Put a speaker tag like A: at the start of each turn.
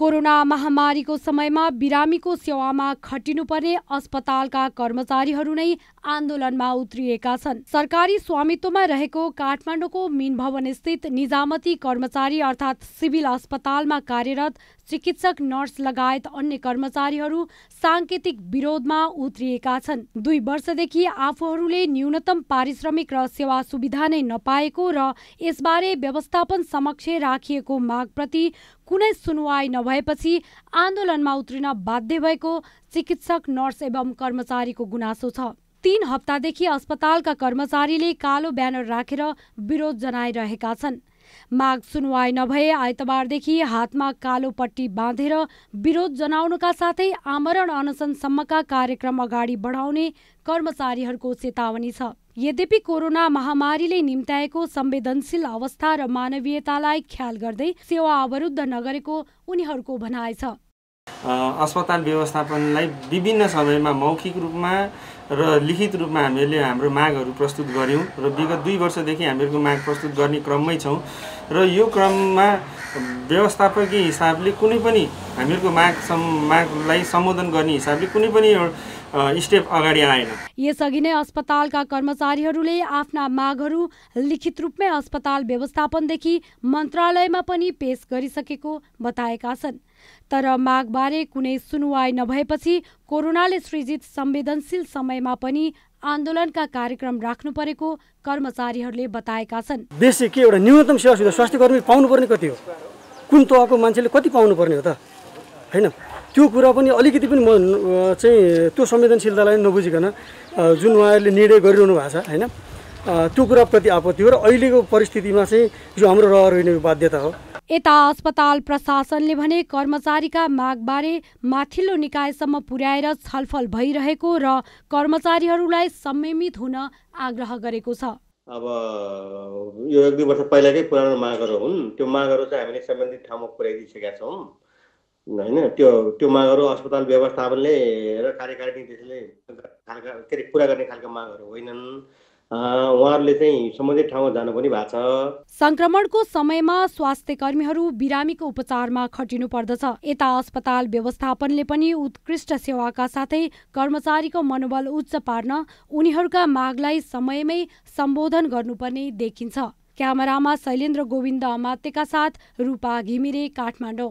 A: corona महामारीको समयमा बिरामीको सेवामा खटिनुपर्ने अस्पतालका कर्मचारीहरू नै आन्दोलनमा उत्रिएका छन् सरकारी स्वामित्वमा रहेको काठमाडौँको मिन स्थित निजामती कर्मचारी अर्थात् सिभिल अस्पतालमा कार्यरत चिकित्सक नर्स लगायत अन्य कर्मचारीहरू साङ्केतिक विरोधमा उत्रिएका छन् दुई वर्षदेखि आफूहरूले न्यूनतम पारिश्रमिक र सेवा सुविधा नै नपाएको र यसबारे व्यवस्थापन समक्ष राखिएको मागप्रति कुनै सुनवाई नभए भएपछि आन्दोलनमा उत्रिन बाध्य भएको चिकित्सक नर्स एवं कर्मचारीको गुनासो छ तीन हप्तादेखि अस्पतालका कर्मचारीले कालो ब्यानर राखेर विरोध जनाइरहेका छन् माग सुनवाई नभए आइतबारदेखि हातमा कालो पट्टी बाँधेर विरोध जनाउनुका साथै आमरण अनसनसम्मका कार्यक्रम अगाडि बढाउने कर्मचारीहरूको चेतावनी छ यद्यपि कोरोना महामारीले निम्त्याएको संवेदनशील अवस्था र मानवीयतालाई ख्याल गर्दै सेवा अवरुद्ध नगरेको उनीहरूको भनाइ छ
B: अस्पताल व्यवस्थापनलाई विभिन्न समयमा मौखिक रूपमा र लिखित रूपमा हामीहरूले हाम्रो मागहरू प्रस्तुत गऱ्यौँ र विगत दुई वर्षदेखि हामीहरूको माग प्रस्तुत गर्ने क्रममै छौँ र यो क्रममा व्यवस्थापकीय हिसाबले कुनै पनि हामीहरूको माग सम् मागलाई सम्बोधन गर्ने हिसाबले कुनै पनि स्टेप अगाडि आएन
A: यसअघि नै अस्पतालका कर्मचारीहरूले आफ्ना मागहरू लिखित रूपमै अस्पताल व्यवस्थापनदेखि मन्त्रालयमा पनि पेश गरिसकेको बताएका छन् तर मागबारे कुनै सुनवाई नभएपछि कोरोनाले सृजित संवेदनशील समयमा पनि आन्दोलनका कार्यक्रम राख्नु परेको कर्मचारीहरूले बताएका छन्
C: बेसी के एउटा न्यूनतम सेवा सुविधा स्वास्थ्य कर्मी पाउनुपर्ने कति हो कुन तहको मान्छेले कति पाउनुपर्ने हो त होइन त्यो कुरा पनि अलिकति पनि म चाहिँ त्यो संवेदनशीलतालाई नबुझिकन जुन उहाँहरूले निर्णय गरिरहनु भएको छ होइन त्यो कुराप्रति आपत्ति हो र अहिलेको परिस्थितिमा चाहिँ यो हाम्रो रहर होइन बाध्यता हो
A: यता अस्पताल प्रशासनले भने कर्मचारीका मागबारे माथिल्लो निकायसम्म पुर्याएर छलफल भइरहेको र कर्मचारीहरूलाई संयमित हुन आग्रह गरेको छ
D: अब यो एक दुई वर्ष पहिलाकै पुरानो मागहरू हुन् त्यो मागहरू चाहिँ हामीले सम्बन्धित ठाउँमा पुर्याइदिइसकेका छौँ होइन त्यो त्यो मागहरू अस्पताल व्यवस्थापनले र कार्यकारी निर्देशले के अरे पुरा गर्ने खालका मागहरू होइनन् उहाँहरूले चाहिँ सम्बन्धित ठाउँमा जानु पनि भएको छ
A: संक्रमणको समयमा स्वास्थ्य कर्मीहरू बिरामीको उपचारमा खटिनु पर्दछ यता अस्पताल व्यवस्थापनले पनि उत्कृष्ट सेवाका साथै कर्मचारीको मनोबल उच्च पार्न उनीहरूका मागलाई समयमै सम्बोधन गर्नुपर्ने देखिन्छ क्यामेरामा शैलेन्द्र गोविन्द अमात्यका साथ रूपा घिमिरे काठमाडौँ